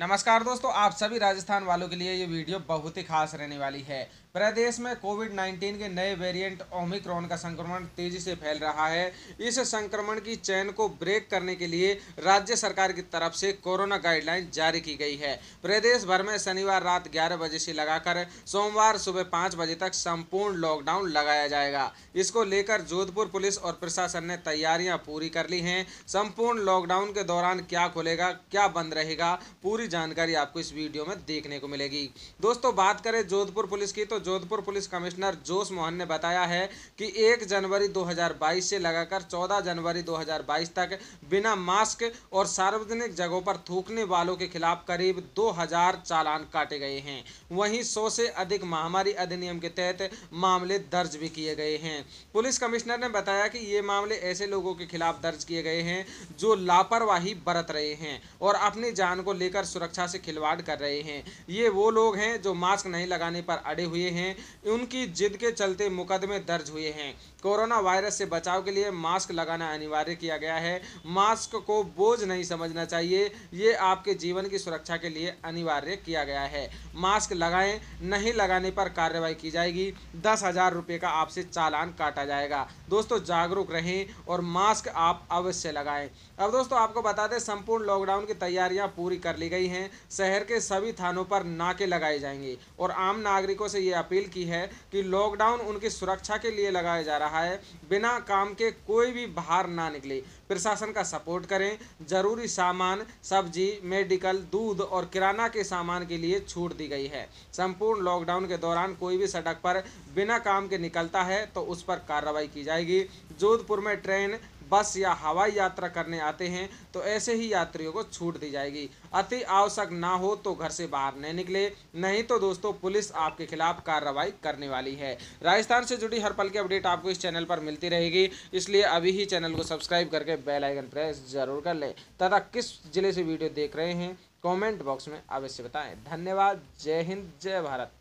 नमस्कार दोस्तों आप सभी राजस्थान वालों के लिए ये वीडियो बहुत ही खास रहने वाली है प्रदेश में कोविड 19 के नए वेरिएंट ओमिक्रॉन का संक्रमण तेजी से फैल रहा है इस संक्रमण की चैन को ब्रेक करने के लिए राज्य सरकार की तरफ से कोरोना गाइडलाइन जारी की गई है प्रदेश भर में शनिवार रात 11 बजे से लगाकर सोमवार सुबह 5 बजे तक संपूर्ण लॉकडाउन लगाया जाएगा इसको लेकर जोधपुर पुलिस और प्रशासन ने तैयारियां पूरी कर ली हैं संपूर्ण लॉकडाउन के दौरान क्या खुलेगा क्या बंद रहेगा पूरी पूरी जानकारी आपको इस वीडियो में देखने को मिलेगी दोस्तों बात करें जोधपुर पुलिस की तो जोधपुर पुलिस कमिश्नर जोश मोहन ने बताया है कि एक जनवरी 2022 से लगाकर 14 जनवरी 2022 तक बिना मास्क और सार्वजनिक जगहों पर थूकने वालों के खिलाफ करीब 2000 चालान काटे गए हैं वहीं 100 से अधिक महामारी अधिनियम के तहत मामले दर्ज भी किए गए हैं पुलिस कमिश्नर ने बताया कि ये मामले ऐसे लोगों के खिलाफ दर्ज किए गए हैं जो लापरवाही बरत रहे हैं और अपनी जान को लेकर सुरक्षा से खिलवाड़ कर रहे हैं ये वो लोग हैं जो मास्क नहीं लगाने पर अड़े हुए हैं उनकी जिद के चलते मुकदमे दर्ज हुए हैं कोरोना वायरस से बचाव के लिए मास्क लगाना अनिवार्य किया गया है मास्क को बोझ नहीं समझना चाहिए ये आपके जीवन की सुरक्षा के लिए अनिवार्य किया गया है मास्क लगाएं नहीं लगाने पर कार्रवाई की जाएगी दस हज़ार रुपये का आपसे चालान काटा जाएगा दोस्तों जागरूक रहें और मास्क आप अवश्य लगाएं अब दोस्तों आपको बता दें संपूर्ण लॉकडाउन की तैयारियां पूरी कर ली गई गई हैं शहर के सभी थानों पर नाके लगाए जाएंगे और आम नागरिकों से ये अपील की है कि लॉकडाउन उनकी सुरक्षा के लिए लगाया जा रहा है बिना काम के कोई भी बाहर ना निकले प्रशासन का सपोर्ट करें जरूरी सामान सब्जी मेडिकल दूध और किराना के सामान के लिए छूट दी गई है संपूर्ण लॉकडाउन के दौरान कोई भी सड़क पर बिना काम के निकलता है तो उस पर कार्रवाई की जाएगी जोधपुर में ट्रेन बस या हवाई यात्रा करने आते हैं तो ऐसे ही यात्रियों को छूट दी जाएगी अति आवश्यक ना हो तो घर से बाहर नहीं निकले नहीं तो दोस्तों पुलिस आपके खिलाफ कार्रवाई करने वाली है राजस्थान से जुड़ी हर पल की अपडेट आपको इस चैनल पर मिलती रहेगी इसलिए अभी ही चैनल को सब्सक्राइब करके बेल आइकन प्रेस जरूर कर लें तथा किस जिले से वीडियो देख रहे हैं कमेंट बॉक्स में अवश्य बताएं धन्यवाद जय हिंद जय भारत